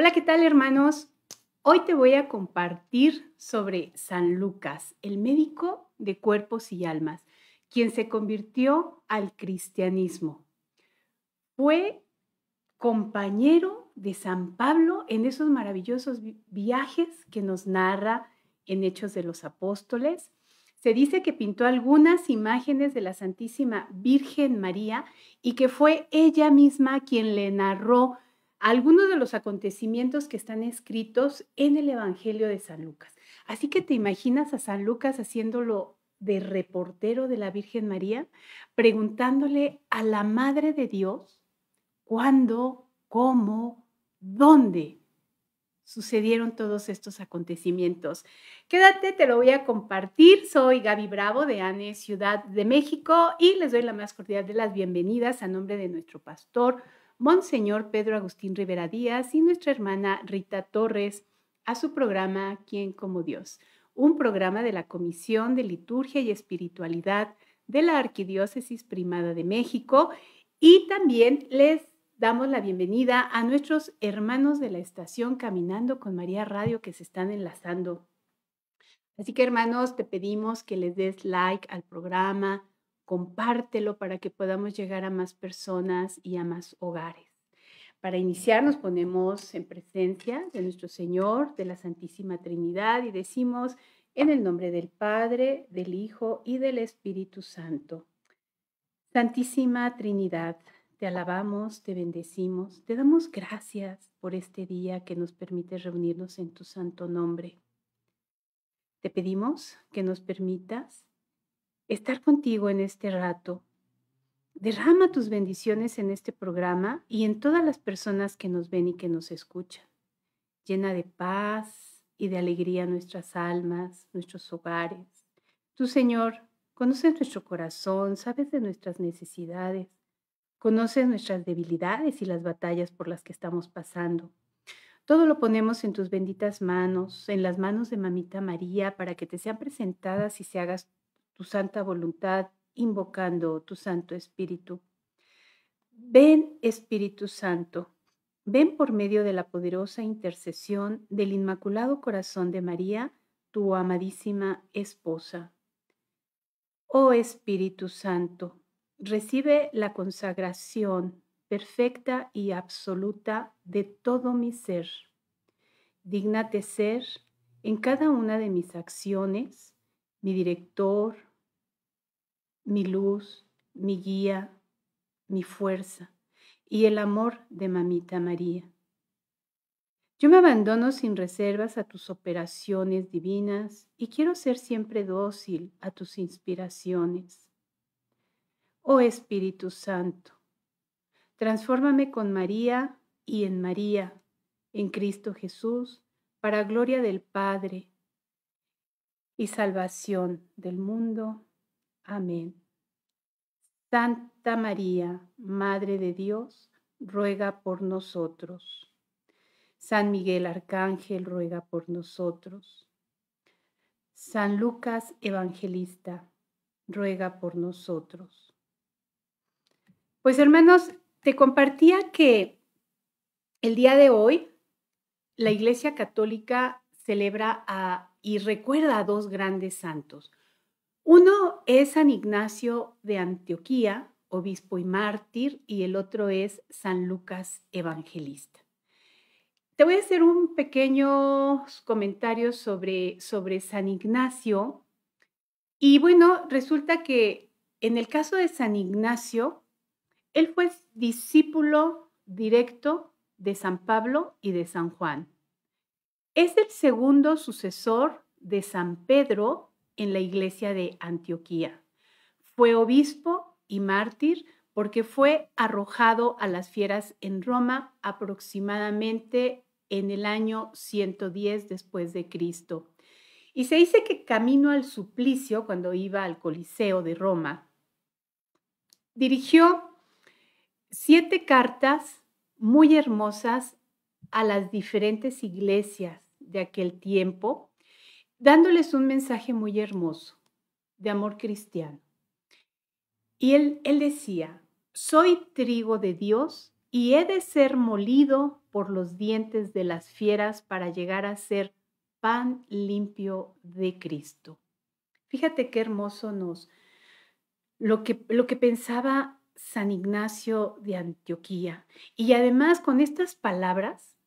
Hola, ¿qué tal hermanos? Hoy te voy a compartir sobre San Lucas, el médico de cuerpos y almas, quien se convirtió al cristianismo. Fue compañero de San Pablo en esos maravillosos viajes que nos narra en Hechos de los Apóstoles. Se dice que pintó algunas imágenes de la Santísima Virgen María y que fue ella misma quien le narró algunos de los acontecimientos que están escritos en el Evangelio de San Lucas. Así que te imaginas a San Lucas haciéndolo de reportero de la Virgen María, preguntándole a la Madre de Dios cuándo, cómo, dónde sucedieron todos estos acontecimientos. Quédate, te lo voy a compartir. Soy Gaby Bravo de ANE Ciudad de México y les doy la más cordial de las bienvenidas a nombre de nuestro pastor Monseñor Pedro Agustín Rivera Díaz y nuestra hermana Rita Torres a su programa Quién como Dios, un programa de la Comisión de Liturgia y Espiritualidad de la Arquidiócesis Primada de México y también les damos la bienvenida a nuestros hermanos de la estación Caminando con María Radio que se están enlazando. Así que hermanos, te pedimos que les des like al programa, compártelo para que podamos llegar a más personas y a más hogares. Para iniciar nos ponemos en presencia de nuestro Señor, de la Santísima Trinidad y decimos en el nombre del Padre, del Hijo y del Espíritu Santo. Santísima Trinidad, te alabamos, te bendecimos, te damos gracias por este día que nos permite reunirnos en tu santo nombre. Te pedimos que nos permitas estar contigo en este rato. Derrama tus bendiciones en este programa y en todas las personas que nos ven y que nos escuchan. Llena de paz y de alegría nuestras almas, nuestros hogares. Tú, Señor, conoces nuestro corazón, sabes de nuestras necesidades, conoces nuestras debilidades y las batallas por las que estamos pasando. Todo lo ponemos en tus benditas manos, en las manos de Mamita María, para que te sean presentadas y se, hagas, tu santa voluntad, invocando tu Santo Espíritu. Ven, Espíritu Santo, ven por medio de la poderosa intercesión del Inmaculado Corazón de María, tu amadísima esposa. Oh Espíritu Santo, recibe la consagración perfecta y absoluta de todo mi ser. Dignate ser en cada una de mis acciones, mi director, mi luz, mi guía, mi fuerza y el amor de Mamita María. Yo me abandono sin reservas a tus operaciones divinas y quiero ser siempre dócil a tus inspiraciones. Oh Espíritu Santo, transfórmame con María y en María, en Cristo Jesús, para gloria del Padre y salvación del mundo. Amén. Santa María, Madre de Dios, ruega por nosotros. San Miguel Arcángel, ruega por nosotros. San Lucas Evangelista, ruega por nosotros. Pues hermanos, te compartía que el día de hoy la Iglesia Católica celebra a, y recuerda a dos grandes santos. Uno es San Ignacio de Antioquía, obispo y mártir, y el otro es San Lucas Evangelista. Te voy a hacer un pequeño comentario sobre, sobre San Ignacio. Y bueno, resulta que en el caso de San Ignacio, él fue discípulo directo de San Pablo y de San Juan. Es el segundo sucesor de San Pedro en la iglesia de Antioquía. Fue obispo y mártir porque fue arrojado a las fieras en Roma aproximadamente en el año 110 después de Cristo. Y se dice que camino al suplicio, cuando iba al Coliseo de Roma, dirigió siete cartas muy hermosas a las diferentes iglesias de aquel tiempo dándoles un mensaje muy hermoso de amor cristiano. Y él, él decía, soy trigo de Dios y he de ser molido por los dientes de las fieras para llegar a ser pan limpio de Cristo. Fíjate qué hermoso nos lo que, lo que pensaba San Ignacio de Antioquía. Y además con estas palabras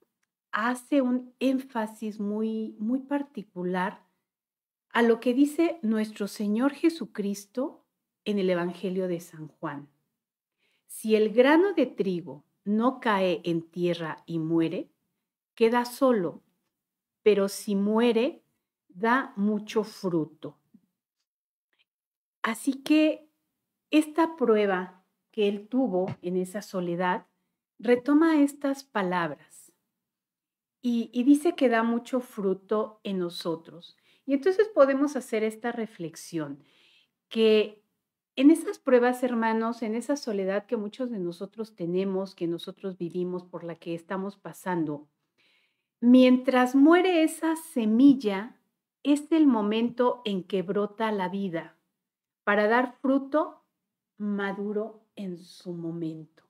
hace un énfasis muy, muy particular a lo que dice nuestro Señor Jesucristo en el Evangelio de San Juan. Si el grano de trigo no cae en tierra y muere, queda solo, pero si muere, da mucho fruto. Así que esta prueba que él tuvo en esa soledad retoma estas palabras y, dice que da mucho fruto en nosotros. Y entonces podemos hacer esta reflexión, que en esas pruebas, hermanos, en esa soledad que muchos de nosotros tenemos, que nosotros vivimos, por la que estamos pasando, mientras muere esa semilla, es el momento en que brota la vida para dar fruto maduro en su momento.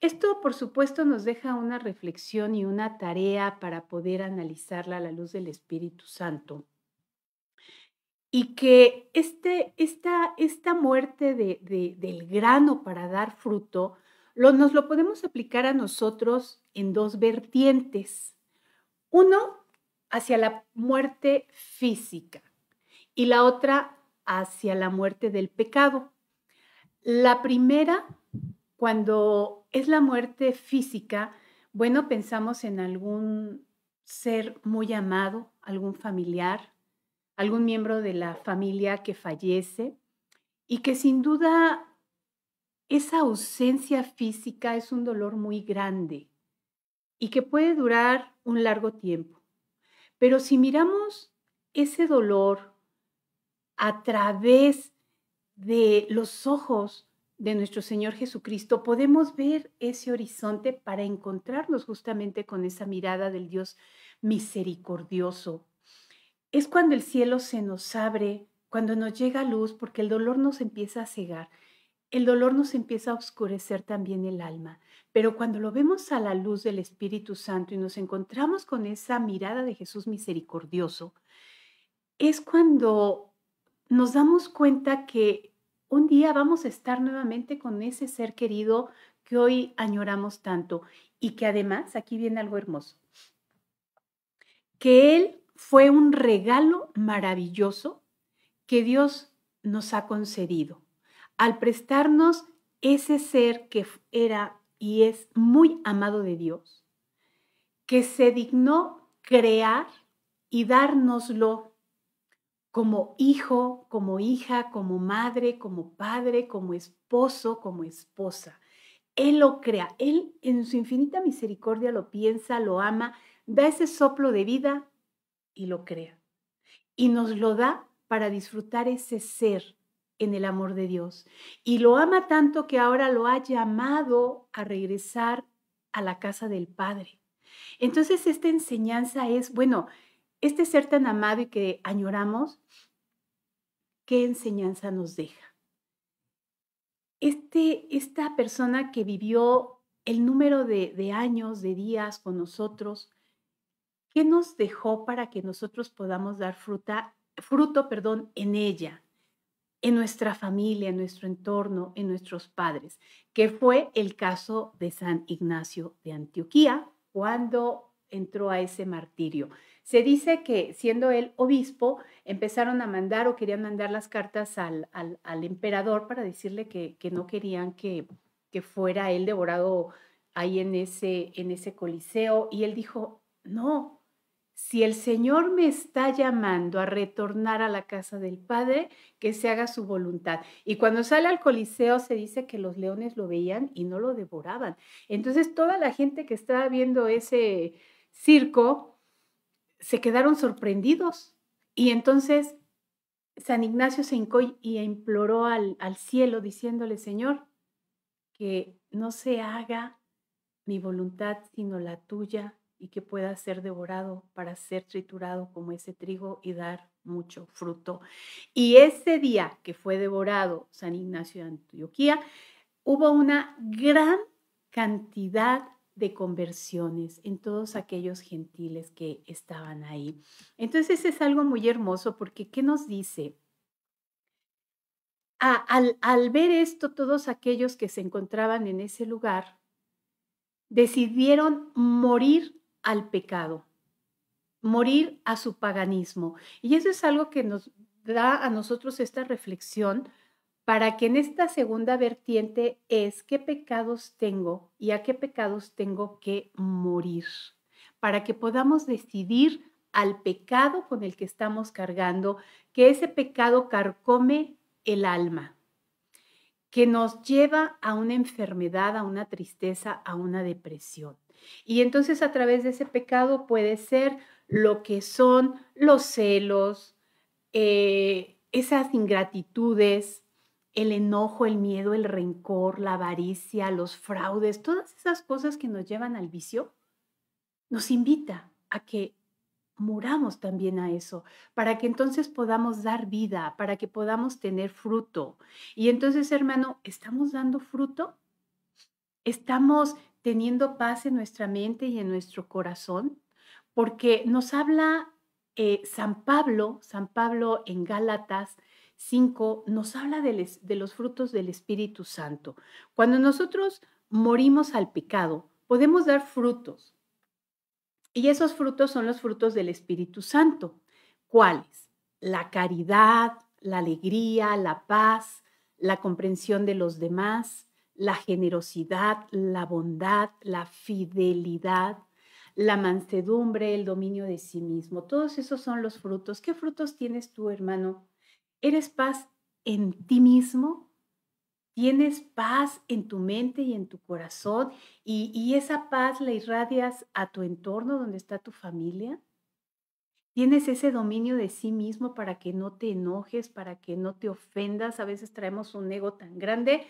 Esto, por supuesto, nos deja una reflexión y una tarea para poder analizarla a la luz del Espíritu Santo. Y que este, esta, esta muerte del grano para dar fruto, nos lo podemos aplicar a nosotros en dos vertientes. Uno, hacia la muerte física y la otra hacia la muerte del pecado. La primera cuando es la muerte física, bueno, pensamos en algún ser muy amado, algún familiar, algún miembro de la familia que fallece y que sin duda esa ausencia física es un dolor muy grande y que puede durar un largo tiempo. Pero si miramos ese dolor a través de los ojos de nuestro Señor Jesucristo, podemos ver ese horizonte para encontrarnos justamente con esa mirada del Dios misericordioso. Es cuando el cielo se nos abre, cuando nos llega luz, porque el dolor nos empieza a cegar, el dolor nos empieza a oscurecer también el alma. Pero cuando lo vemos a la luz del Espíritu Santo y nos encontramos con esa mirada de Jesús misericordioso, es cuando nos damos cuenta que un día vamos a estar nuevamente con ese ser querido que hoy añoramos tanto y que además, aquí viene algo hermoso, que Él fue un regalo maravilloso que Dios nos ha concedido al prestarnos ese ser que era y es muy amado de Dios, que se dignó crear y dárnoslo como hijo, como hija, como madre, como padre, como esposo, como esposa. Él lo crea, Él en su infinita misericordia lo piensa, lo ama, da ese soplo de vida y lo crea. Y nos lo da para disfrutar ese ser en el amor de Dios. Y lo ama tanto que ahora lo ha llamado a regresar a la casa del Padre. Entonces esta enseñanza es, bueno, este ser tan amado y que añoramos, ¿qué enseñanza nos deja? Este, esta persona que vivió el número de, años, de días con nosotros, ¿qué nos dejó para que nosotros podamos dar fruta, fruto perdón, en ella, en nuestra familia, en nuestro entorno, en nuestros padres? Que fue el caso de San Ignacio de Antioquía, cuando entró a ese martirio. Se dice que siendo él obispo, empezaron a mandar o querían mandar las cartas al, al, emperador para decirle que, que no querían que, que, fuera él devorado ahí en ese, en ese coliseo. Y él dijo, no, si el Señor me está llamando a retornar a la casa del Padre, que se haga su voluntad. Y cuando sale al Coliseo se dice que los leones lo veían y no lo devoraban. Entonces toda la gente que estaba viendo ese circo, se quedaron sorprendidos. Y entonces San Ignacio se hincó y imploró al, cielo diciéndole, Señor, que no se haga mi voluntad sino la tuya y que pueda ser devorado para ser triturado como ese trigo y dar mucho fruto. Y ese día que fue devorado San Ignacio de Antioquía, hubo una gran cantidad de conversiones en todos aquellos gentiles que estaban ahí. Entonces es algo muy hermoso porque ¿qué nos dice? al, al ver esto, todos aquellos que se encontraban en ese lugar decidieron morir al pecado, morir a su paganismo. Y eso es algo que nos da a nosotros esta reflexión para que en esta segunda vertiente es qué pecados tengo y a qué pecados tengo que morir, para que podamos decidir al pecado con el que estamos cargando, que ese pecado carcome el alma, que nos lleva a una enfermedad, a una tristeza, a una depresión. Y entonces a través de ese pecado puede ser lo que son los celos, eh, esas ingratitudes, el enojo, el miedo, el rencor, la avaricia, los fraudes, todas esas cosas que nos llevan al vicio, nos invita a que muramos también a eso, para que entonces podamos dar vida, para que podamos tener fruto. Y entonces, hermano, ¿estamos dando fruto? ¿Estamos teniendo paz en nuestra mente y en nuestro corazón? Porque nos habla eh, San Pablo, San Pablo en Gálatas Cinco, nos habla de, de los frutos del Espíritu Santo. Cuando nosotros morimos al pecado, podemos dar frutos. Y esos frutos son los frutos del Espíritu Santo. ¿Cuáles? La caridad, la alegría, la paz, la comprensión de los demás, la generosidad, la bondad, la fidelidad, la mansedumbre, el dominio de sí mismo. Todos esos son los frutos. ¿Qué frutos tienes tú, hermano, ¿Eres paz en ti mismo? ¿Tienes paz en tu mente y en tu corazón? ¿Y, esa paz la irradias a tu entorno donde está tu familia? tienes ese dominio de sí mismo para que no te enojes, para que no te ofendas. A veces traemos un ego tan grande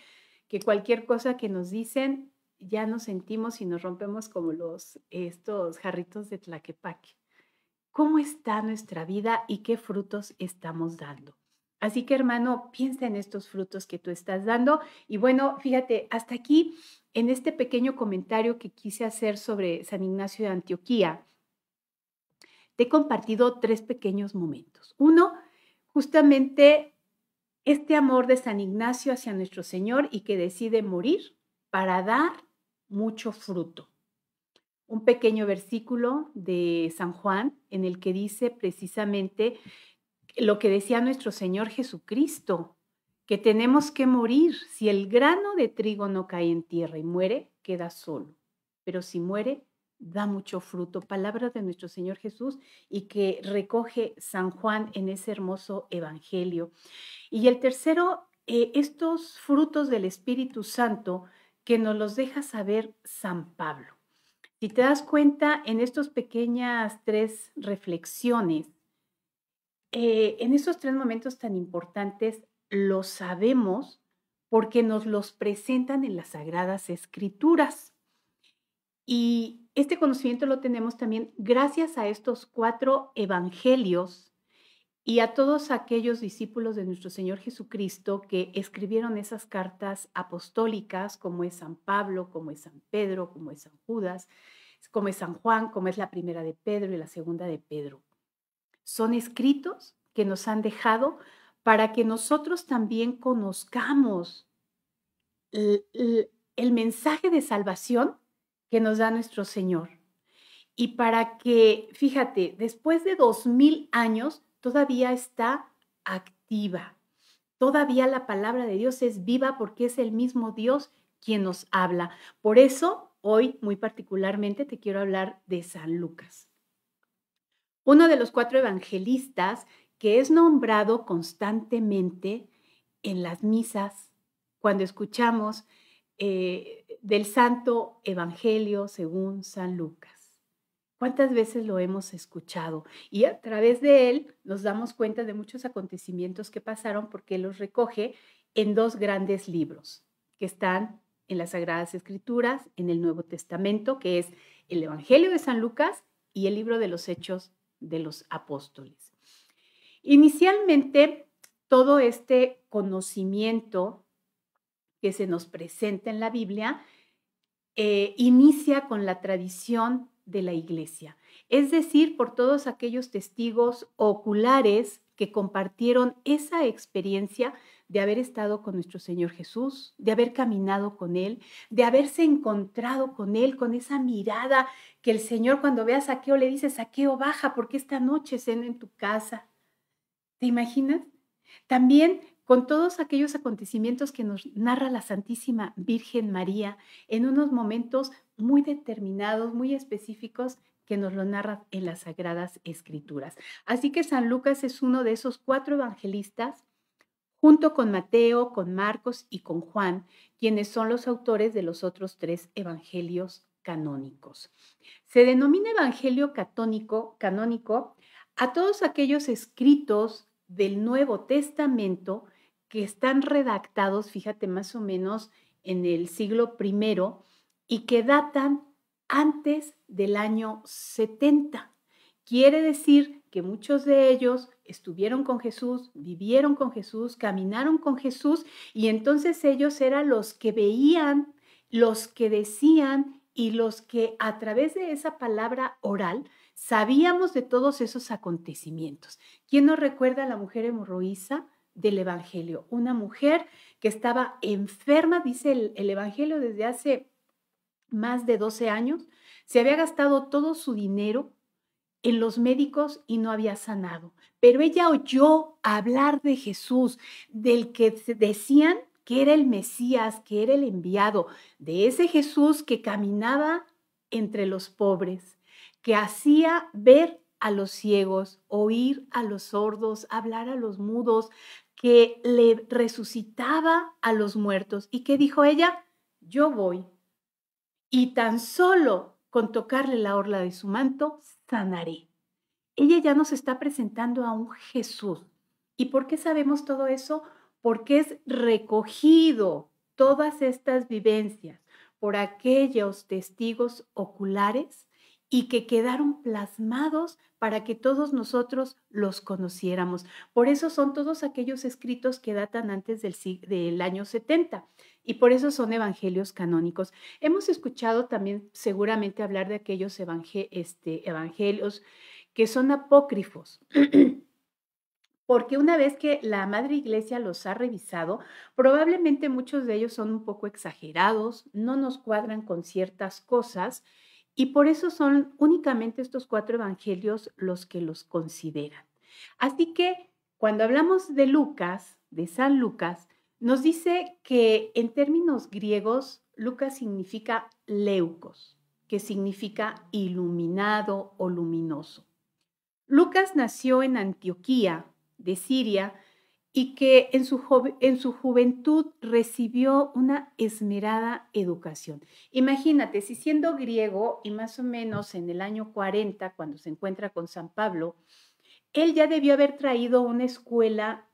que cualquier cosa que nos dicen ya nos sentimos y nos rompemos como los estos jarritos de tlaquepaque. ¿Cómo está nuestra vida y qué frutos estamos dando? Así que hermano, piensa en estos frutos que tú estás dando. Y bueno, fíjate, hasta aquí en este pequeño comentario que quise hacer sobre San Ignacio de Antioquía, te he compartido tres pequeños momentos. Uno, justamente este amor de San Ignacio hacia nuestro Señor y que decide morir para dar mucho fruto. Un pequeño versículo de San Juan en el que dice precisamente lo que decía nuestro Señor Jesucristo, que tenemos que morir. Si el grano de trigo no cae en tierra y muere, queda solo. Pero si muere, da mucho fruto. Palabra de nuestro Señor Jesús y que recoge San Juan en ese hermoso Evangelio. Y el tercero, eh, estos frutos del Espíritu Santo que nos los deja saber San Pablo. Si te das cuenta, en estas pequeñas tres reflexiones, eh, en esos tres momentos tan importantes lo sabemos porque nos los presentan en las sagradas escrituras. Y este conocimiento lo tenemos también gracias a estos cuatro evangelios y a todos aquellos discípulos de nuestro Señor Jesucristo que escribieron esas cartas apostólicas, como es San Pablo, como es San Pedro, como es San Judas, como es San Juan, como es la primera de Pedro y la segunda de Pedro. Son escritos que nos han dejado para que nosotros también conozcamos el, mensaje de salvación que nos da nuestro Señor. Y para que, fíjate, después de dos mil años, todavía está activa. Todavía la palabra de Dios es viva porque es el mismo Dios quien nos habla. Por eso, hoy muy particularmente te quiero hablar de San Lucas uno de los cuatro evangelistas que es nombrado constantemente en las misas, cuando escuchamos eh, del Santo Evangelio según San Lucas. ¿Cuántas veces lo hemos escuchado? Y a través de él nos damos cuenta de muchos acontecimientos que pasaron porque los recoge en dos grandes libros que están en las Sagradas Escrituras, en el Nuevo Testamento, que es el Evangelio de San Lucas y el libro de los Hechos de los apóstoles. Inicialmente, todo este conocimiento que se nos presenta en la Biblia eh, inicia con la tradición de la iglesia, es decir, por todos aquellos testigos oculares que compartieron esa experiencia de haber estado con nuestro Señor Jesús, de haber caminado con Él, de haberse encontrado con Él, con esa mirada que el Señor cuando ve a Saqueo le dice, Saqueo, baja porque esta noche ceno en tu casa. ¿Te imaginas? También con todos aquellos acontecimientos que nos narra la Santísima Virgen María en unos momentos muy determinados, muy específicos que nos lo narra en las Sagradas Escrituras. Así que San Lucas es uno de esos cuatro evangelistas junto con Mateo, con Marcos y con Juan, quienes son los autores de los otros tres evangelios canónicos. Se denomina evangelio catónico, canónico a todos aquellos escritos del Nuevo Testamento que están redactados, fíjate, más o menos en el siglo I y que datan antes del año 70. Quiere decir que muchos de ellos estuvieron con Jesús, vivieron con Jesús, caminaron con Jesús y entonces ellos eran los que veían, los que decían y los que a través de esa palabra oral sabíamos de todos esos acontecimientos. ¿Quién nos recuerda a la mujer hemorroísa? del Evangelio, una mujer que estaba enferma, dice el, Evangelio, desde hace más de 12 años, se había gastado todo su dinero en los médicos y no había sanado. Pero ella oyó hablar de Jesús, del que decían que era el Mesías, que era el enviado, de ese Jesús que caminaba entre los pobres, que hacía ver a los ciegos, oír a los sordos, hablar a los mudos, que le resucitaba a los muertos. ¿Y qué dijo ella? Yo voy. Y tan solo con tocarle la orla de su manto, sanaré. Ella ya nos está presentando a un Jesús. ¿Y por qué sabemos todo eso? Porque es recogido todas estas vivencias por aquellos testigos oculares y que quedaron plasmados para que todos nosotros los conociéramos. Por eso son todos aquellos escritos que datan antes del, del año 70. Y por eso son evangelios canónicos. Hemos escuchado también seguramente hablar de aquellos este, evangelios que son apócrifos. porque una vez que la Madre Iglesia los ha revisado, probablemente muchos de ellos son un poco exagerados, no nos cuadran con ciertas cosas, y por eso son únicamente estos cuatro evangelios los que los consideran. Así que cuando hablamos de Lucas, de San Lucas, nos dice que en términos griegos, Lucas significa leucos, que significa iluminado o luminoso. Lucas nació en Antioquía, de Siria, y que en su, en su, juventud recibió una esmerada educación. Imagínate, si siendo griego y más o menos en el año 40, cuando se encuentra con San Pablo, él ya debió haber traído una escuela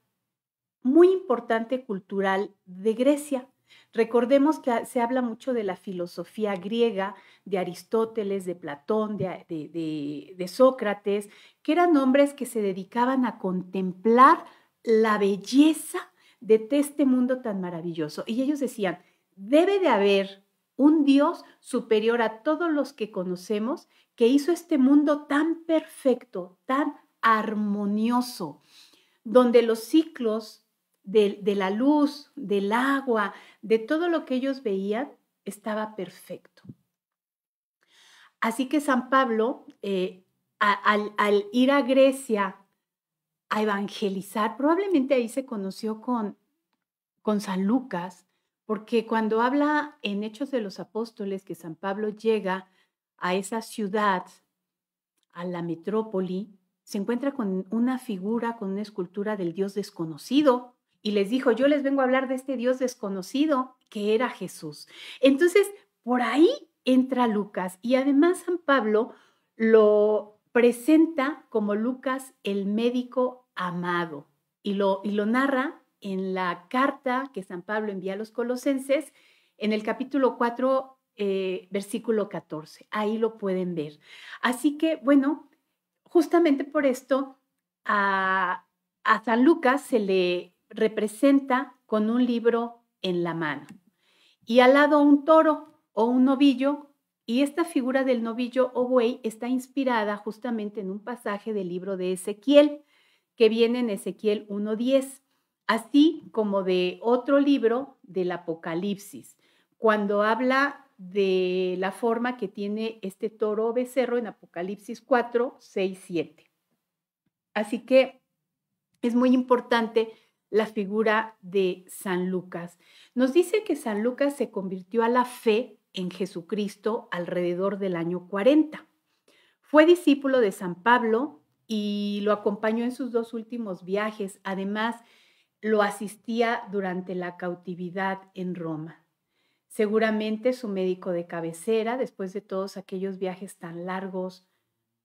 muy importante cultural de Grecia. Recordemos que se habla mucho de la filosofía griega, de Aristóteles, de Platón, de, Sócrates, que eran hombres que se dedicaban a contemplar la belleza de este mundo tan maravilloso. Y ellos decían, debe de haber un Dios superior a todos los que conocemos, que hizo este mundo tan perfecto, tan armonioso, donde los ciclos de, la luz, del agua, de todo lo que ellos veían, estaba perfecto. Así que San Pablo, eh, al, ir a Grecia a evangelizar, probablemente ahí se conoció con San Lucas, porque cuando habla en Hechos de los Apóstoles que San Pablo llega a esa ciudad, a la metrópoli, se encuentra con una figura, con una escultura del Dios desconocido y les dijo, yo les vengo a hablar de este Dios desconocido que era Jesús. Entonces, por ahí entra Lucas y además San Pablo lo presenta como Lucas el médico amado y lo, y lo narra en la carta que San Pablo envía a los colosenses en el capítulo 4, eh, versículo 14. Ahí lo pueden ver. Así que, bueno, justamente por esto a, a San Lucas se le representa con un libro en la mano y al lado un toro o un novillo y esta figura del novillo o buey está inspirada justamente en un pasaje del libro de Ezequiel, que viene en Ezequiel 1.10, así como de otro libro del Apocalipsis, cuando habla de la forma que tiene este toro o becerro en Apocalipsis 4, 7. Así que es muy importante la figura de San Lucas. Nos dice que San Lucas se convirtió a la fe en Jesucristo alrededor del año 40. Fue discípulo de San Pablo y lo acompañó en sus dos últimos viajes. Además, lo asistía durante la cautividad en Roma. Seguramente su médico de cabecera, después de todos aquellos viajes tan largos,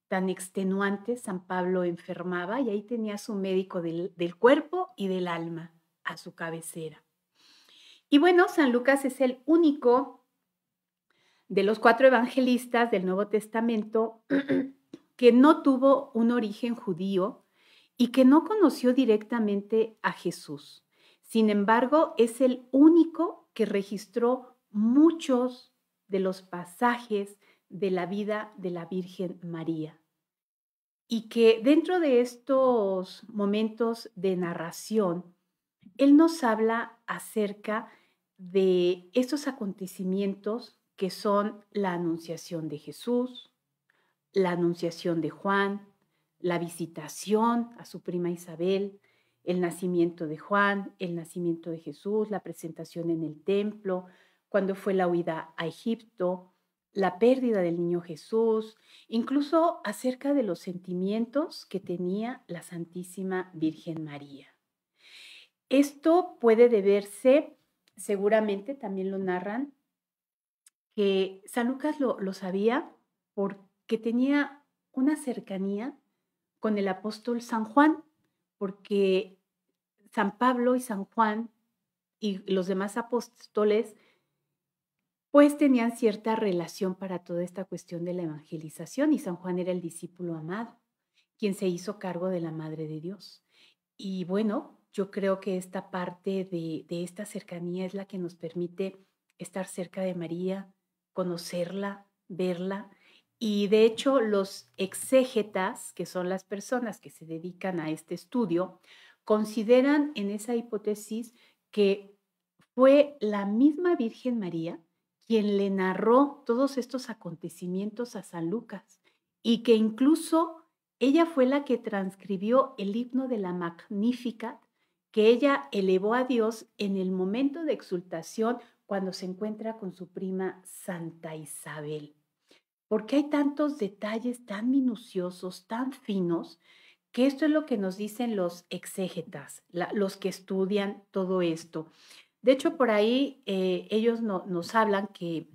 tan extenuante, San Pablo enfermaba y ahí tenía a su médico del, del cuerpo y del alma a su cabecera. Y bueno, San Lucas es el único de los cuatro evangelistas del Nuevo Testamento que no tuvo un origen judío y que no conoció directamente a Jesús. Sin embargo, es el único que registró muchos de los pasajes de la vida de la Virgen María. Y que dentro de estos momentos de narración, Él nos habla acerca de estos acontecimientos que son la anunciación de Jesús, la anunciación de Juan, la visitación a su prima Isabel, el nacimiento de Juan, el nacimiento de Jesús, la presentación en el templo, cuando fue la huida a Egipto, la pérdida del niño Jesús, incluso acerca de los sentimientos que tenía la Santísima Virgen María. Esto puede deberse, seguramente también lo narran, que San Lucas lo, lo sabía porque tenía una cercanía con el apóstol San Juan, porque San Pablo y San Juan y los demás apóstoles pues tenían cierta relación para toda esta cuestión de la evangelización y San Juan era el discípulo amado, quien se hizo cargo de la Madre de Dios. Y bueno, yo creo que esta parte de, esta cercanía es la que nos permite estar cerca de María, conocerla, verla. Y de hecho los exégetas, que son las personas que se dedican a este estudio, consideran en esa hipótesis que fue la misma Virgen María quien le narró todos estos acontecimientos a San Lucas y que incluso ella fue la que transcribió el himno de la Magnífica, que ella elevó a Dios en el momento de exultación cuando se encuentra con su prima Santa Isabel. Porque hay tantos detalles tan minuciosos, tan finos, que esto es lo que nos dicen los exégetas, los que estudian todo esto. De hecho, por ahí eh, ellos nos hablan que en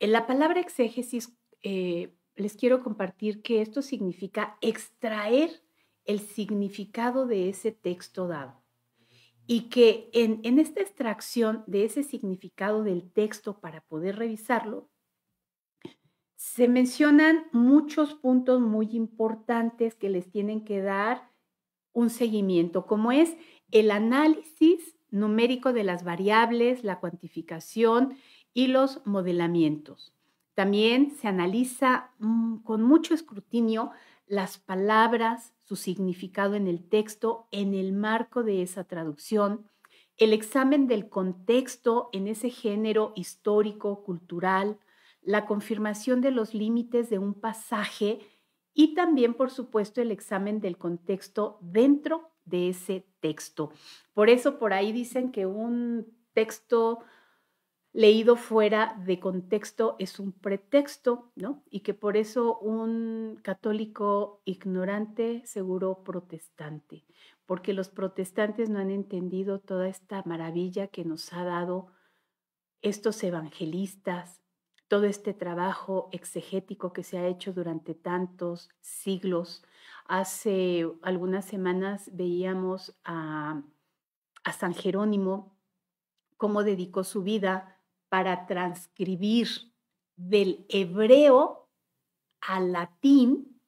eh, la palabra exégesis, eh, les quiero compartir que esto significa extraer el significado de ese texto dado y que en esta extracción de ese significado del texto para poder revisarlo, se mencionan muchos puntos muy importantes que les tienen que dar un seguimiento, como es el análisis numérico de las variables, la cuantificación y los modelamientos. También se analiza mm, con mucho escrutinio las palabras, su significado en el texto, en el marco de esa traducción, el examen del contexto en ese género histórico, cultural, la confirmación de los límites de un pasaje y también, por supuesto, el examen del contexto dentro de ese texto. Por eso por ahí dicen que un texto leído fuera de contexto es un pretexto, ¿no? Y que por eso un católico ignorante, seguro protestante, porque los protestantes no han entendido toda esta maravilla que nos ha dado estos evangelistas, todo este trabajo exegético que se ha hecho durante tantos siglos, Hace algunas semanas veíamos a, San Jerónimo, cómo dedicó su vida para transcribir del hebreo al latín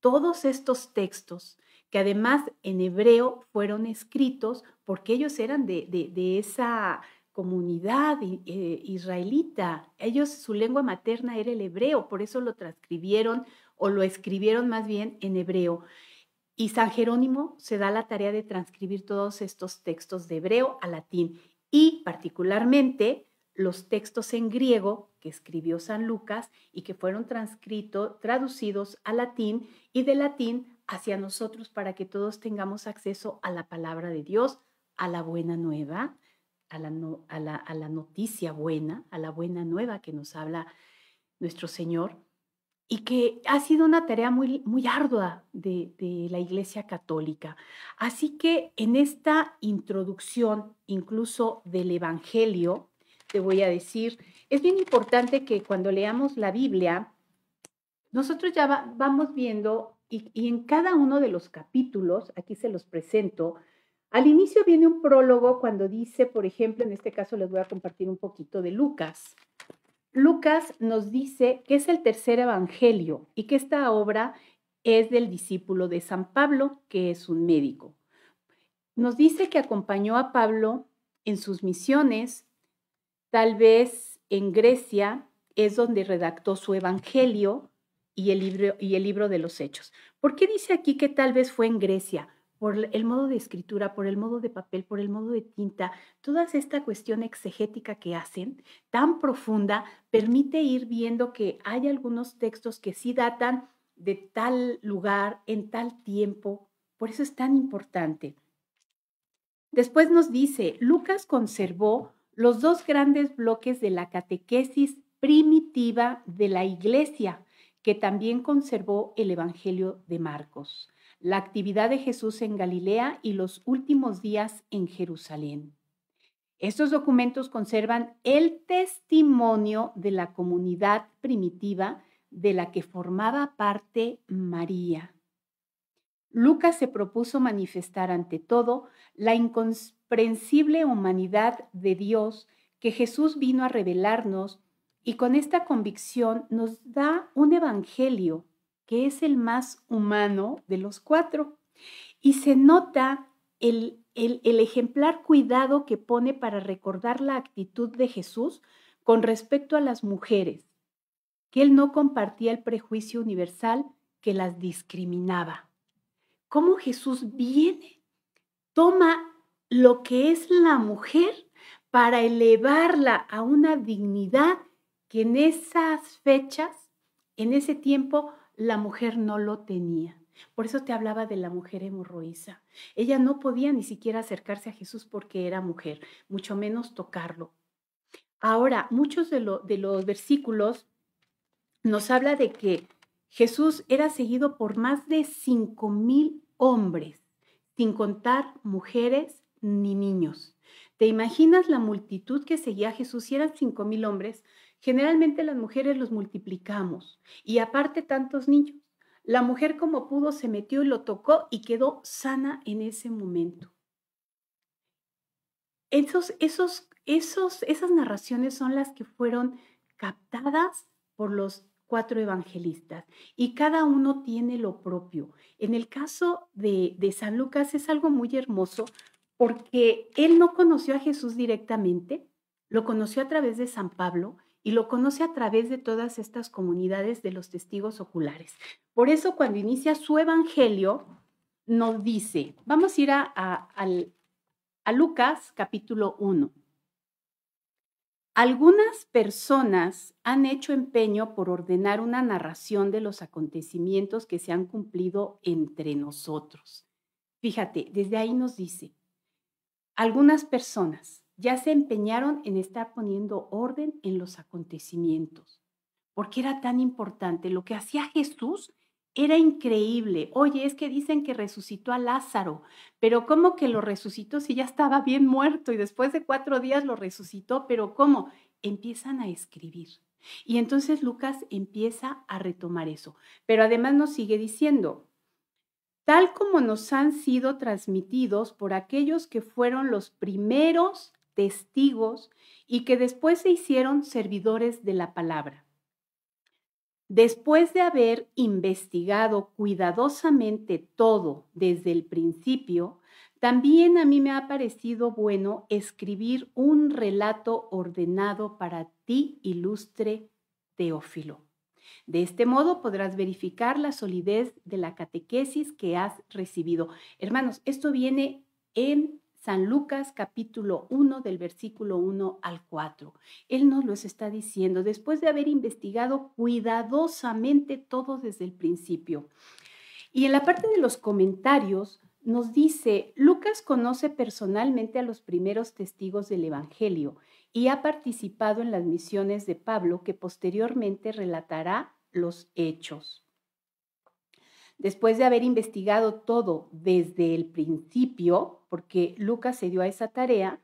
todos estos textos que además en hebreo fueron escritos porque ellos eran de, de esa comunidad eh, israelita. Ellos, su lengua materna era el hebreo, por eso lo transcribieron o lo escribieron más bien en hebreo. Y San Jerónimo se da la tarea de transcribir todos estos textos de hebreo a latín y particularmente los textos en griego que escribió San Lucas y que fueron transcritos, traducidos a latín y de latín hacia nosotros para que todos tengamos acceso a la palabra de Dios, a la buena nueva, a la, a la, a la noticia buena, a la buena nueva que nos habla nuestro Señor y que ha sido una tarea muy, muy ardua de, la Iglesia Católica. Así que en esta introducción, incluso del Evangelio, te voy a decir, es bien importante que cuando leamos la Biblia, nosotros ya vamos viendo, y, y en cada uno de los capítulos, aquí se los presento, al inicio viene un prólogo cuando dice, por ejemplo, en este caso les voy a compartir un poquito de Lucas. Lucas nos dice que es el tercer evangelio y que esta obra es del discípulo de San Pablo, que es un médico. Nos dice que acompañó a Pablo en sus misiones, tal vez en Grecia es donde redactó su evangelio y el libro, de los hechos. ¿Por qué dice aquí que tal vez fue en Grecia? por el modo de escritura, por el modo de papel, por el modo de tinta, toda esta cuestión exegética que hacen, tan profunda, permite ir viendo que hay algunos textos que sí datan de tal lugar, en tal tiempo, por eso es tan importante. Después nos dice, Lucas conservó los dos grandes bloques de la catequesis primitiva de la iglesia, que también conservó el Evangelio de Marcos la actividad de Jesús en Galilea y los últimos días en Jerusalén. Estos documentos conservan el testimonio de la comunidad primitiva de la que formaba parte María. Lucas se propuso manifestar ante todo la incomprensible humanidad de Dios que Jesús vino a revelarnos y con esta convicción nos da un evangelio que es el más humano de los cuatro. Y se nota el, ejemplar cuidado que pone para recordar la actitud de Jesús con respecto a las mujeres, que él no compartía el prejuicio universal que las discriminaba. ¿Cómo Jesús viene? Toma lo que es la mujer para elevarla a una dignidad que en esas fechas, en ese tiempo, la mujer no lo tenía. Por eso te hablaba de la mujer hemorroísa. Ella no podía ni siquiera acercarse a Jesús porque era mujer, mucho menos tocarlo. Ahora, muchos de, los versículos nos habla de que Jesús era seguido por más de cinco mil hombres, sin contar mujeres ni niños. ¿Te imaginas la multitud que seguía a Jesús? Si eran cinco mil hombres, Generalmente las mujeres los multiplicamos y aparte tantos niños. La mujer como pudo se metió y lo tocó y quedó sana en ese momento. Esos, esos, esas narraciones son las que fueron captadas por los cuatro evangelistas y cada uno tiene lo propio. En el caso de, de San Lucas es algo muy hermoso porque él no conoció a Jesús directamente, lo conoció a través de San Pablo y lo conoce a través de todas estas comunidades de los testigos oculares. Por eso cuando inicia su evangelio, nos dice, vamos a ir a, Lucas capítulo 1. Algunas personas han hecho empeño por ordenar una narración de los acontecimientos que se han cumplido entre nosotros. Fíjate, desde ahí nos dice, algunas personas, ya se empeñaron en estar poniendo orden en los acontecimientos. porque era tan importante? Lo que hacía Jesús era increíble. Oye, es que dicen que resucitó a Lázaro, pero ¿cómo que lo resucitó si ya estaba bien muerto y después de cuatro días lo resucitó? Pero ¿cómo? Empiezan a escribir. Y entonces Lucas empieza a retomar eso. Pero además nos sigue diciendo, tal como nos han sido transmitidos por aquellos que fueron los primeros testigos y que después se hicieron servidores de la palabra. Después de haber investigado cuidadosamente todo desde el principio, también a mí me ha parecido bueno escribir un relato ordenado para ti, ilustre Teófilo. De este modo podrás verificar la solidez de la catequesis que has recibido. Hermanos, esto viene en San Lucas capítulo 1 del versículo 1 al 4. Él nos los está diciendo después de haber investigado cuidadosamente todo desde el principio. Y en la parte de los comentarios nos dice, Lucas conoce personalmente a los primeros testigos del Evangelio y ha participado en las misiones de Pablo que posteriormente relatará los hechos después de haber investigado todo desde el principio, porque Lucas se dio a esa tarea,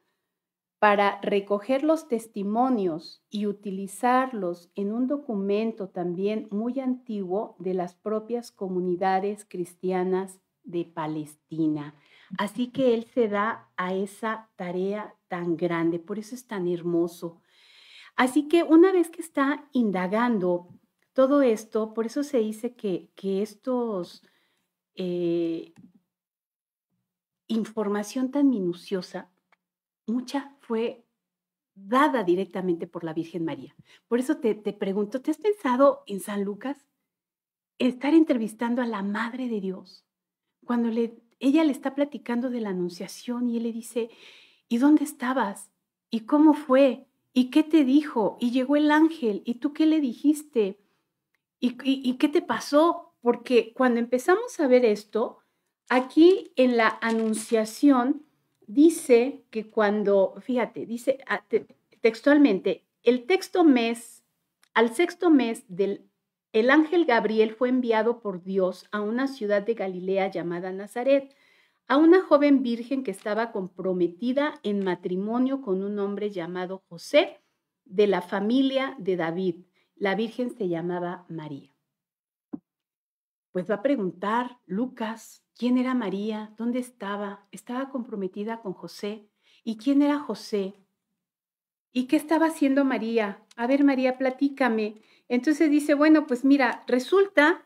para recoger los testimonios y utilizarlos en un documento también muy antiguo de las propias comunidades cristianas de Palestina. Así que él se da a esa tarea tan grande, por eso es tan hermoso. Así que una vez que está indagando todo esto, por eso se dice que, que estos eh, información tan minuciosa, mucha fue dada directamente por la Virgen María. Por eso te, te pregunto, ¿te has pensado en San Lucas? Estar entrevistando a la Madre de Dios, cuando le, ella le está platicando de la Anunciación y él le dice, ¿y dónde estabas? ¿Y cómo fue? ¿Y qué te dijo? ¿Y llegó el ángel? ¿Y tú qué le dijiste? ¿Y, qué te pasó? Porque cuando empezamos a ver esto, aquí en la anunciación dice que cuando, fíjate, dice ah, textualmente, el texto mes, al sexto mes del el ángel Gabriel fue enviado por Dios a una ciudad de Galilea llamada Nazaret, a una joven virgen que estaba comprometida en matrimonio con un hombre llamado José de la familia de David la Virgen se llamaba María. Pues va a preguntar Lucas quién era María, dónde estaba, estaba comprometida con José y quién era José y qué estaba haciendo María. A ver, María, platícame. Entonces dice, bueno, pues mira, resulta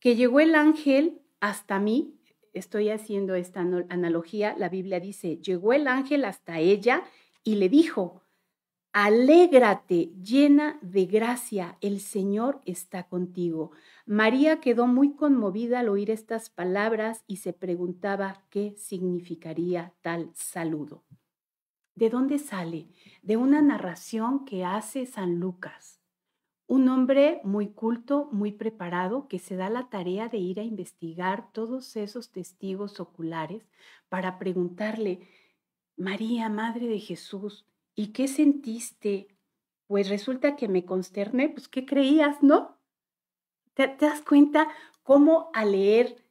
que llegó el ángel hasta mí. Estoy haciendo esta analogía. La Biblia dice, llegó el ángel hasta ella y le dijo, Alégrate, llena de gracia, el Señor está contigo. María quedó muy conmovida al oír estas palabras y se preguntaba qué significaría tal saludo. ¿De dónde sale? De una narración que hace San Lucas. Un hombre muy culto, muy preparado, que se da la tarea de ir a investigar todos esos testigos oculares para preguntarle, María, Madre de Jesús, ¿Y qué sentiste? Pues resulta que me consterné, pues ¿qué creías, no? ¿Te, das cuenta cómo al leer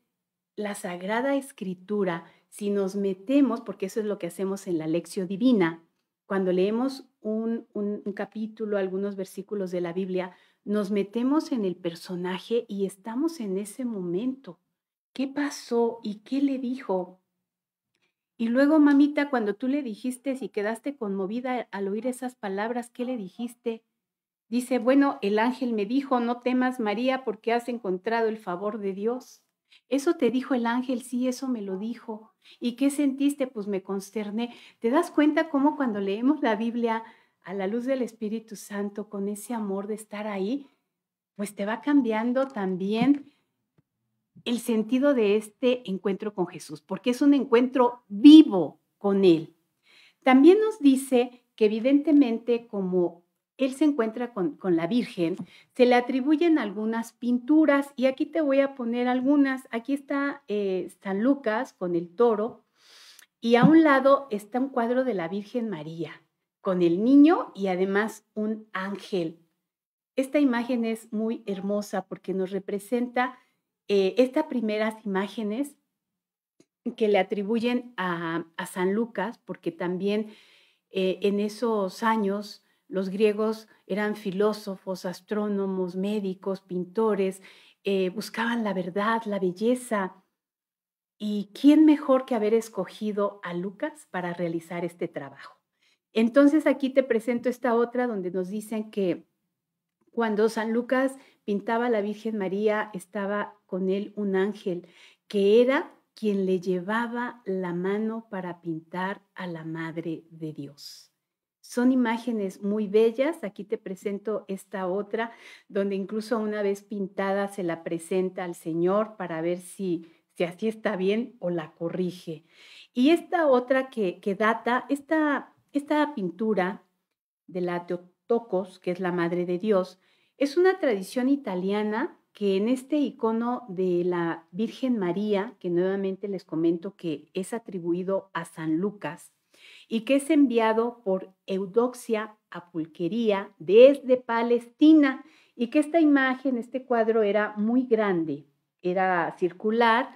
la Sagrada Escritura, si nos metemos, porque eso es lo que hacemos en la lección divina, cuando leemos un, un, un, capítulo, algunos versículos de la Biblia, nos metemos en el personaje y estamos en ese momento. ¿Qué pasó y qué le dijo? Y luego, mamita, cuando tú le dijiste, si quedaste conmovida al oír esas palabras, ¿qué le dijiste? Dice, bueno, el ángel me dijo, no temas María porque has encontrado el favor de Dios. Eso te dijo el ángel, sí, eso me lo dijo. ¿Y qué sentiste? Pues me consterné. ¿Te das cuenta cómo cuando leemos la Biblia a la luz del Espíritu Santo, con ese amor de estar ahí, pues te va cambiando también el sentido de este encuentro con Jesús, porque es un encuentro vivo con Él. También nos dice que evidentemente como él se encuentra con, la Virgen, se le atribuyen algunas pinturas y aquí te voy a poner algunas. Aquí está eh, San Lucas con el toro y a un lado está un cuadro de la Virgen María con el niño y además un ángel. Esta imagen es muy hermosa porque nos representa eh, estas primeras imágenes que le atribuyen a, San Lucas, porque también eh, en esos años los griegos eran filósofos, astrónomos, médicos, pintores, eh, buscaban la verdad, la belleza. ¿Y quién mejor que haber escogido a Lucas para realizar este trabajo? Entonces aquí te presento esta otra donde nos dicen que cuando San Lucas pintaba la Virgen María, estaba con él un ángel que era quien le llevaba la mano para pintar a la Madre de Dios. Son imágenes muy bellas. Aquí te presento esta otra, donde incluso una vez pintada se la presenta al Señor para ver si, si así está bien o la corrige. Y esta otra que, data, esta pintura de la Teotocos, que es la Madre de Dios, es una tradición italiana que en este icono de la Virgen María, que nuevamente les comento que es atribuido a San Lucas y que es enviado por Eudoxia a Pulquería desde Palestina, y que esta imagen, este cuadro era muy grande, era circular,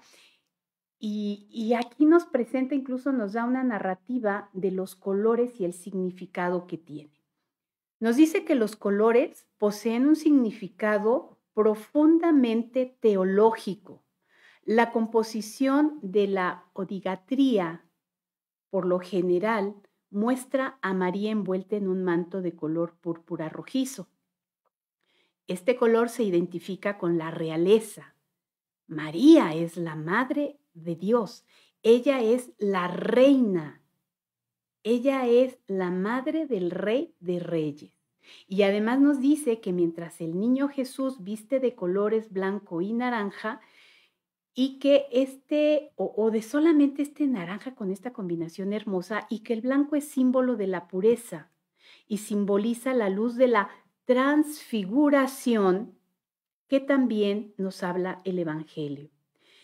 y, y, aquí nos presenta, incluso nos da una narrativa de los colores y el significado que tiene. Nos dice que los colores poseen un significado profundamente teológico. La composición de la odigatría, por lo general, muestra a María envuelta en un manto de color púrpura rojizo. Este color se identifica con la realeza. María es la madre de Dios. Ella es la reina. Ella es la madre del rey de reyes. Y además nos dice que mientras el niño Jesús viste de colores blanco y naranja, y que este, o, de solamente este naranja con esta combinación hermosa, y que el blanco es símbolo de la pureza y simboliza la luz de la transfiguración que también nos habla el Evangelio.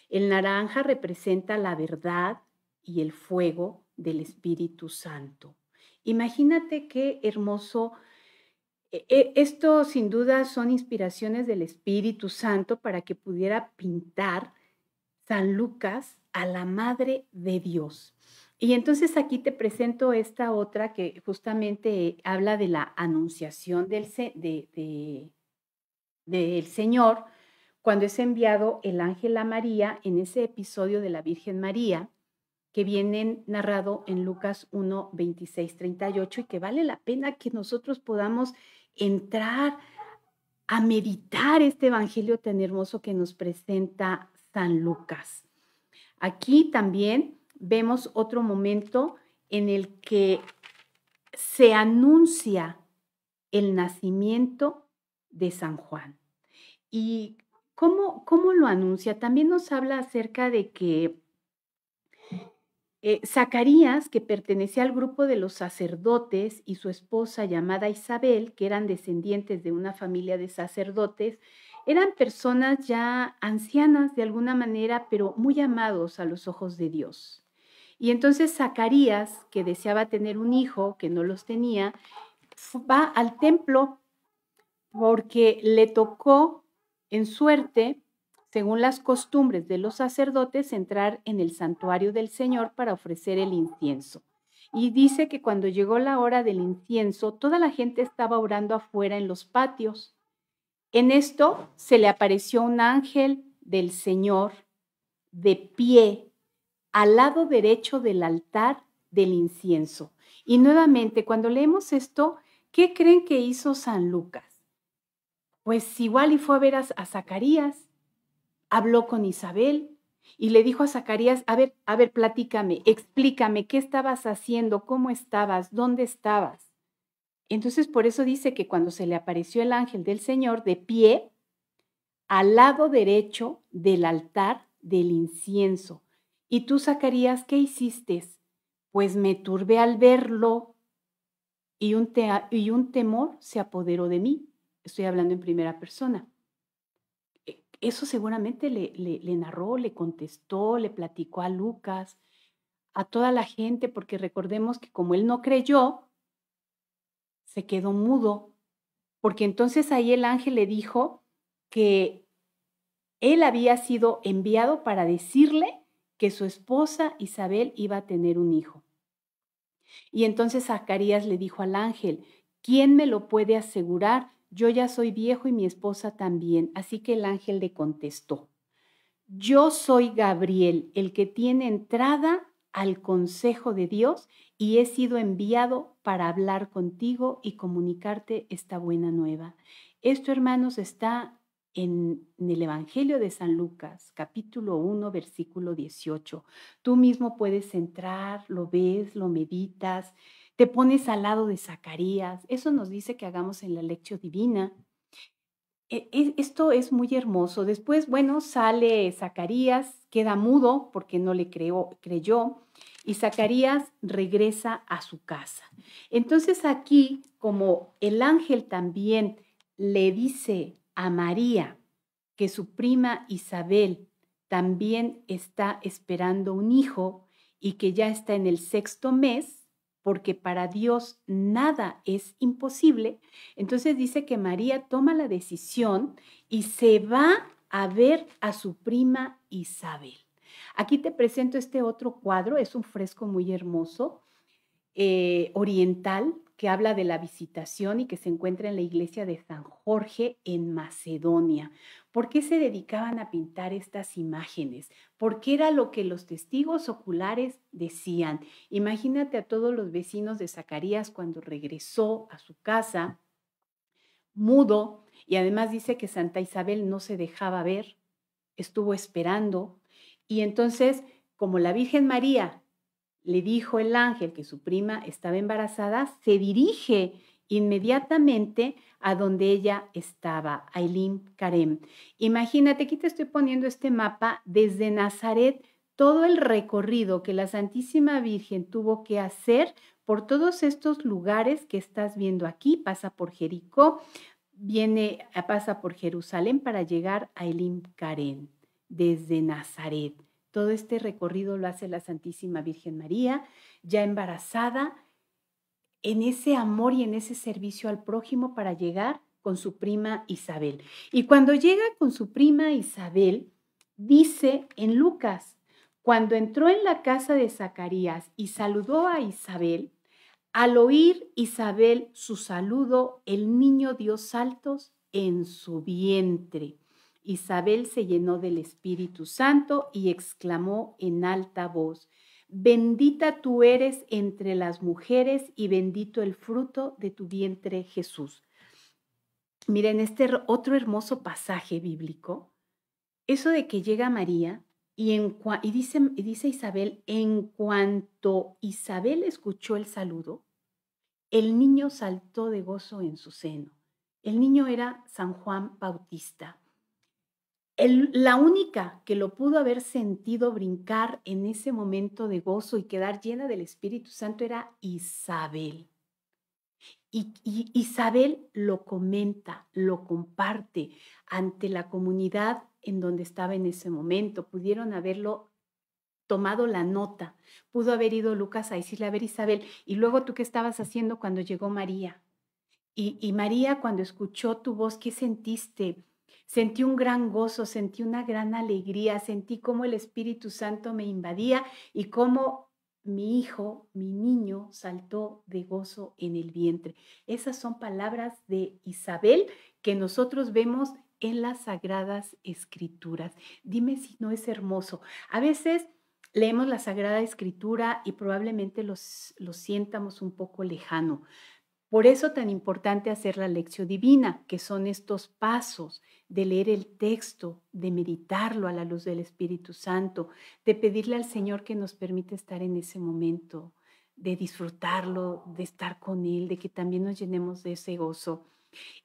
El naranja representa la verdad y el fuego del Espíritu Santo. Imagínate qué hermoso e, e, esto sin duda son inspiraciones del Espíritu Santo para que pudiera pintar San Lucas a la Madre de Dios. Y entonces aquí te presento esta otra que justamente habla de la anunciación del, Señor cuando es enviado el ángel a María en ese episodio de la Virgen María que viene narrado en Lucas 1, 26, 38 y que vale la pena que nosotros podamos entrar a meditar este Evangelio tan hermoso que nos presenta San Lucas. Aquí también vemos otro momento en el que se anuncia el nacimiento de San Juan. ¿Y cómo, lo anuncia? También nos habla acerca de que eh, Zacarías, que pertenecía al grupo de los sacerdotes, y su esposa llamada Isabel, que eran descendientes de una familia de sacerdotes, eran personas ya ancianas de alguna manera, pero muy amados a los ojos de Dios. Y entonces Zacarías, que deseaba tener un hijo, que no los tenía, va al templo porque le tocó en suerte según las costumbres de los sacerdotes, entrar en el santuario del Señor para ofrecer el incienso. Y dice que cuando llegó la hora del incienso, toda la gente estaba orando afuera en los patios. En esto se le apareció un ángel del Señor de pie al lado derecho del altar del incienso. Y nuevamente, cuando leemos esto, ¿qué creen que hizo San Lucas? Pues igual y fue a ver a, Zacarías habló con Isabel y le dijo a Zacarías, a ver, a ver, platícame, explícame qué estabas haciendo, cómo estabas, dónde estabas. Entonces por eso dice que cuando se le apareció el ángel del Señor de pie, al lado derecho del altar del incienso. Y tú, Zacarías, ¿qué hiciste? Pues me turbé al verlo y un, y un temor se apoderó de mí. Estoy hablando en primera persona eso seguramente le, narró, le contestó, le platicó a Lucas, a toda la gente, porque recordemos que como él no creyó, se quedó mudo, porque entonces ahí el ángel le dijo que él había sido enviado para decirle que su esposa Isabel iba a tener un hijo. Y entonces Zacarías le dijo al ángel, ¿quién me lo puede asegurar yo ya soy viejo y mi esposa también. Así que el ángel le contestó, yo soy Gabriel, el que tiene entrada al consejo de Dios y he sido enviado para hablar contigo y comunicarte esta buena nueva. Esto, hermanos, está en, el Evangelio de San Lucas, capítulo 1, versículo 18. Tú mismo puedes entrar, lo ves, lo meditas, te pones al lado de Zacarías. Eso nos dice que hagamos en la lección divina. E, e, esto es muy hermoso. Después, bueno, sale Zacarías, queda mudo porque no le creyó, y Zacarías regresa a su casa. Entonces aquí, como el ángel también le dice a María que su prima Isabel también está esperando un hijo y que ya está en el sexto mes, porque para Dios nada es imposible, entonces dice que María toma la decisión y se va a ver a su prima Isabel. Aquí te presento este otro cuadro, es un fresco muy hermoso, eh, oriental, que habla de la visitación y que se encuentra en la iglesia de San Jorge en Macedonia. ¿Por qué se dedicaban a pintar estas imágenes? Porque era lo que los testigos oculares decían. Imagínate a todos los vecinos de Zacarías cuando regresó a su casa mudo y además dice que Santa Isabel no se dejaba ver, estuvo esperando y entonces como la Virgen María le dijo el ángel que su prima estaba embarazada, se dirige inmediatamente a donde ella estaba, Elim Karem. Imagínate, aquí te estoy poniendo este mapa desde Nazaret, todo el recorrido que la Santísima Virgen tuvo que hacer por todos estos lugares que estás viendo aquí, pasa por Jericó, viene, pasa por Jerusalén para llegar a Elim Karen, desde Nazaret. Todo este recorrido lo hace la Santísima Virgen María, ya embarazada, en ese amor y en ese servicio al prójimo para llegar con su prima Isabel. Y cuando llega con su prima Isabel, dice en Lucas, cuando entró en la casa de Zacarías y saludó a Isabel, al oír Isabel su saludo, el niño dio saltos en su vientre. Isabel se llenó del Espíritu Santo y exclamó en alta voz, Bendita tú eres entre las mujeres y bendito el fruto de tu vientre Jesús. Miren, este otro hermoso pasaje bíblico, eso de que llega María y, dice Isabel, en cuanto Isabel escuchó el saludo, el niño saltó de gozo en su seno. El niño era San Juan Bautista la única que lo pudo haber sentido brincar en ese momento de gozo y quedar llena del Espíritu Santo era Isabel. Y, Isabel lo comenta, lo comparte ante la comunidad en donde estaba en ese momento. Pudieron haberlo tomado la nota. Pudo haber ido Lucas a decirle, a ver Isabel, y luego tú qué estabas haciendo cuando llegó María. Y, y María, cuando escuchó tu voz, ¿qué sentiste? Sentí un gran gozo, sentí una gran alegría, sentí cómo el Espíritu Santo me invadía y cómo mi hijo, mi niño, saltó de gozo en el vientre. Esas son palabras de Isabel que nosotros vemos en las sagradas escrituras. Dime si no es hermoso. A veces leemos la sagrada escritura y probablemente lo sientamos un poco lejano, por eso tan importante hacer la lección divina, que son estos pasos de leer el texto, de meditarlo a la luz del Espíritu Santo, de pedirle al Señor que nos permita estar en ese momento, de disfrutarlo, de estar con Él, de que también nos llenemos de ese gozo.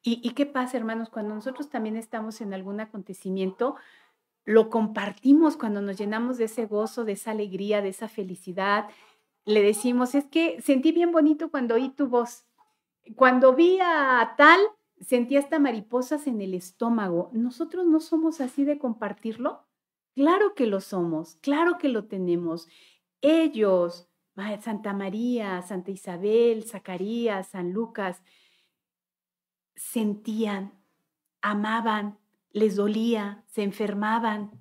¿Y, qué pasa, hermanos? Cuando nosotros también estamos en algún acontecimiento, lo compartimos cuando nos llenamos de ese gozo, de esa alegría, de esa felicidad. Le decimos, es que sentí bien bonito cuando oí tu voz. Cuando vi a tal, Sentía hasta mariposas en el estómago. ¿Nosotros no somos así de compartirlo? Claro que lo somos, claro que lo tenemos. Ellos, Santa María, Santa Isabel, Zacarías, San Lucas, sentían, amaban, les dolía, se enfermaban.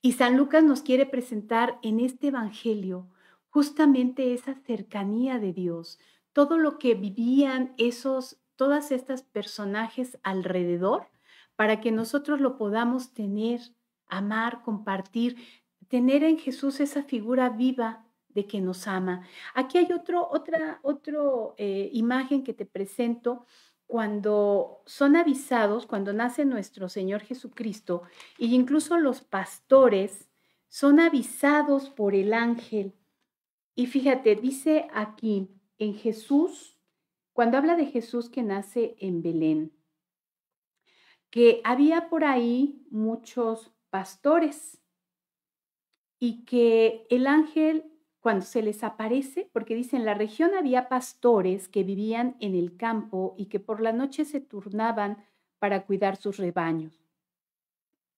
Y San Lucas nos quiere presentar en este Evangelio justamente esa cercanía de Dios, todo lo que vivían esos todas estas personajes alrededor para que nosotros lo podamos tener, amar, compartir, tener en Jesús esa figura viva de que nos ama. Aquí hay otro, otra otro, eh, imagen que te presento cuando son avisados, cuando nace nuestro Señor Jesucristo, e incluso los pastores son avisados por el ángel. Y fíjate, dice aquí, en Jesús cuando habla de Jesús que nace en Belén, que había por ahí muchos pastores y que el ángel cuando se les aparece, porque dicen, la región había pastores que vivían en el campo y que por la noche se turnaban para cuidar sus rebaños.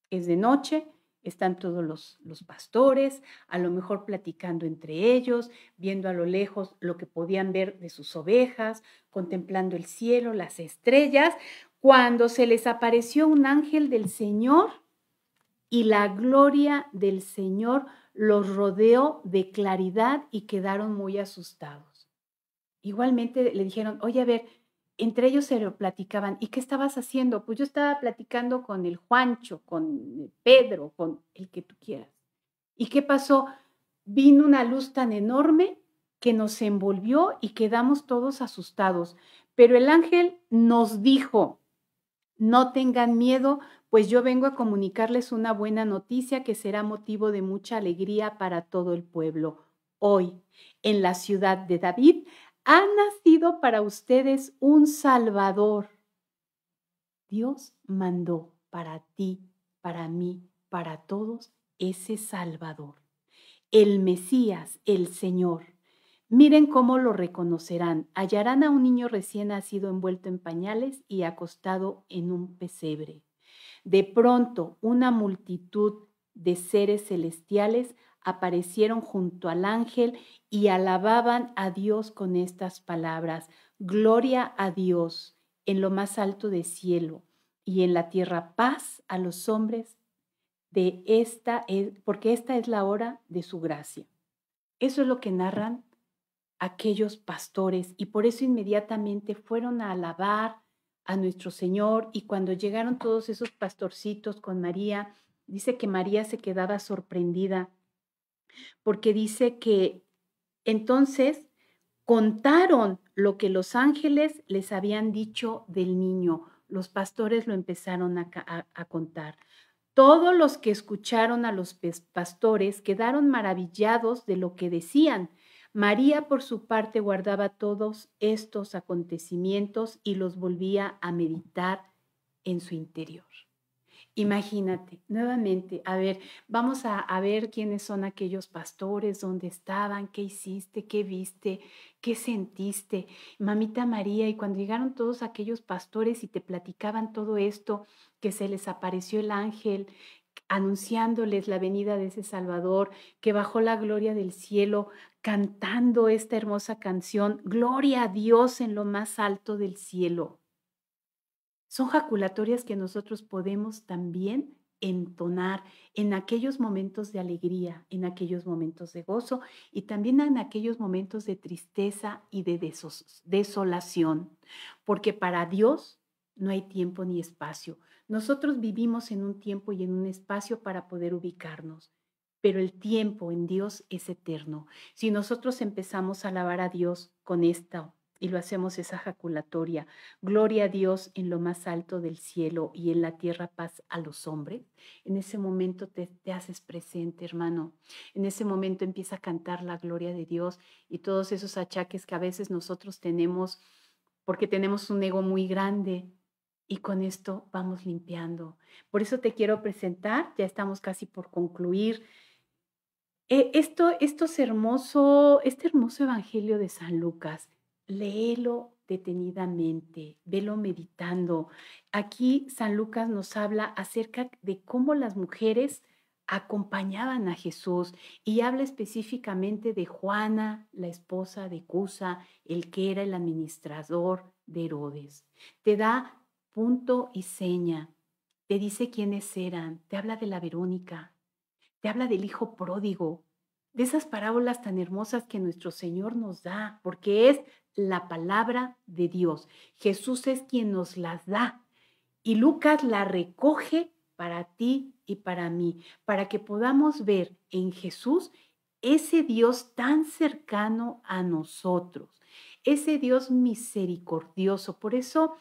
Es de noche, están todos los, pastores, a lo mejor platicando entre ellos, viendo a lo lejos lo que podían ver de sus ovejas, contemplando el cielo, las estrellas, cuando se les apareció un ángel del Señor y la gloria del Señor los rodeó de claridad y quedaron muy asustados. Igualmente le dijeron, oye, a ver, entre ellos se lo platicaban, ¿y qué estabas haciendo? Pues yo estaba platicando con el Juancho, con Pedro, con el que tú quieras. ¿Y qué pasó? Vino una luz tan enorme que nos envolvió y quedamos todos asustados. Pero el ángel nos dijo, no tengan miedo, pues yo vengo a comunicarles una buena noticia que será motivo de mucha alegría para todo el pueblo. Hoy, en la ciudad de David, ha nacido para ustedes un Salvador. Dios mandó para ti, para mí, para todos ese Salvador, el Mesías, el Señor. Miren cómo lo reconocerán. Hallarán a un niño recién nacido envuelto en pañales y acostado en un pesebre. De pronto, una multitud de seres celestiales aparecieron junto al ángel y alababan a Dios con estas palabras, Gloria a Dios en lo más alto del cielo y en la tierra paz a los hombres de esta, e-", porque esta es la hora de su gracia. Eso es lo que narran aquellos pastores y por eso inmediatamente fueron a alabar a nuestro Señor y cuando llegaron todos esos pastorcitos con María, dice que María se quedaba sorprendida porque dice que entonces contaron lo que los ángeles les habían dicho del niño. Los pastores lo empezaron a, contar. Todos los que escucharon a los pastores quedaron maravillados de lo que decían. María, por su parte, guardaba todos estos acontecimientos y los volvía a meditar en su interior. Imagínate, nuevamente, a ver, vamos a, ver quiénes son aquellos pastores, dónde estaban, qué hiciste, qué viste, qué sentiste. Mamita María, y cuando llegaron todos aquellos pastores y te platicaban todo esto, que se les apareció el ángel anunciándoles la venida de ese Salvador, que bajó la gloria del cielo, cantando esta hermosa canción, Gloria a Dios en lo más alto del cielo son jaculatorias que nosotros podemos también entonar en aquellos momentos de alegría, en aquellos momentos de gozo y también en aquellos momentos de tristeza y de desolación, porque para Dios no hay tiempo ni espacio. Nosotros vivimos en un tiempo y en un espacio para poder ubicarnos, pero el tiempo en Dios es eterno. Si nosotros empezamos a alabar a Dios con esta y lo hacemos esa jaculatoria. Gloria a Dios en lo más alto del cielo y en la tierra paz a los hombres. En ese momento te, haces presente, hermano. En ese momento empieza a cantar la gloria de Dios y todos esos achaques que a veces nosotros tenemos porque tenemos un ego muy grande. Y con esto vamos limpiando. Por eso te quiero presentar, ya estamos casi por concluir. Eh, esto, esto hermoso, este hermoso evangelio de San Lucas léelo detenidamente, velo meditando. Aquí San Lucas nos habla acerca de cómo las mujeres acompañaban a Jesús y habla específicamente de Juana, la esposa de Cusa, el que era el administrador de Herodes. Te da punto y seña, te dice quiénes eran, te habla de la Verónica, te habla del hijo pródigo, de esas parábolas tan hermosas que nuestro Señor nos da, porque es la palabra de Dios. Jesús es quien nos las da y Lucas la recoge para ti y para mí, para que podamos ver en Jesús ese Dios tan cercano a nosotros, ese Dios misericordioso. Por eso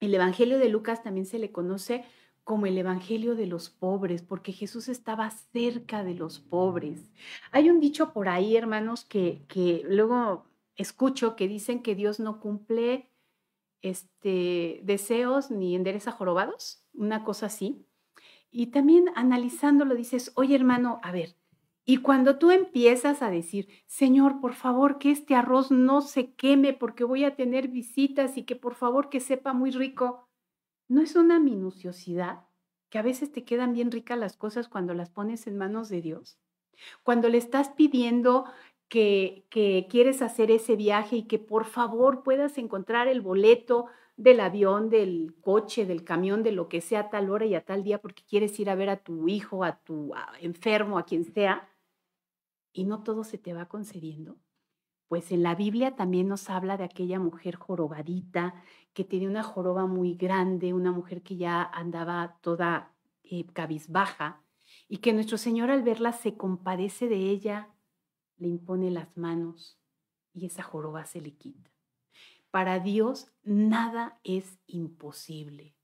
el Evangelio de Lucas también se le conoce como el Evangelio de los pobres, porque Jesús estaba cerca de los pobres. Hay un dicho por ahí, hermanos, que, que luego escucho que dicen que Dios no cumple este, deseos ni endereza jorobados, una cosa así. Y también analizándolo dices, oye hermano, a ver, y cuando tú empiezas a decir, Señor, por favor, que este arroz no se queme porque voy a tener visitas y que por favor que sepa muy rico, ¿no es una minuciosidad que a veces te quedan bien ricas las cosas cuando las pones en manos de Dios? Cuando le estás pidiendo que, que quieres hacer ese viaje y que por favor puedas encontrar el boleto del avión, del coche, del camión, de lo que sea a tal hora y a tal día porque quieres ir a ver a tu hijo, a tu enfermo, a quien sea, y no todo se te va concediendo pues en la Biblia también nos habla de aquella mujer jorobadita que tenía una joroba muy grande, una mujer que ya andaba toda eh, cabizbaja y que nuestro Señor al verla se compadece de ella, le impone las manos y esa joroba se le quita. Para Dios nada es imposible.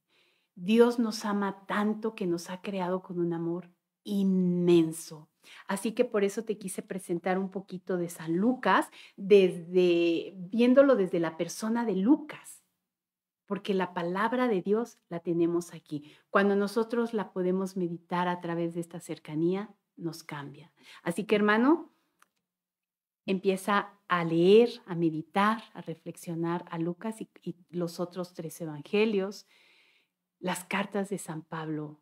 Dios nos ama tanto que nos ha creado con un amor inmenso Así que por eso te quise presentar un poquito de San Lucas, desde, viéndolo desde la persona de Lucas, porque la palabra de Dios la tenemos aquí. Cuando nosotros la podemos meditar a través de esta cercanía, nos cambia. Así que hermano, empieza a leer, a meditar, a reflexionar a Lucas y, y los otros tres evangelios, las cartas de San Pablo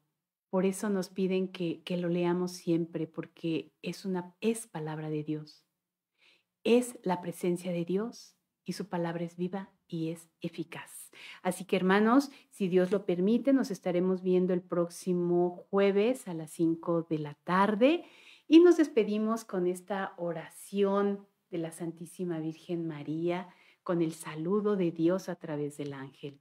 por eso nos piden que, lo leamos siempre, porque es, una, es palabra de Dios. Es la presencia de Dios y su palabra es viva y es eficaz. Así que hermanos, si Dios lo permite, nos estaremos viendo el próximo jueves a las 5 de la tarde y nos despedimos con esta oración de la Santísima Virgen María, con el saludo de Dios a través del ángel.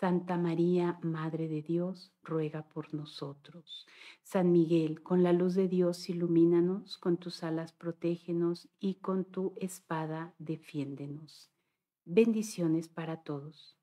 Santa María, Madre de Dios, ruega por nosotros. San Miguel, con la luz de Dios, ilumínanos, con tus alas protégenos y con tu espada defiéndenos. Bendiciones para todos.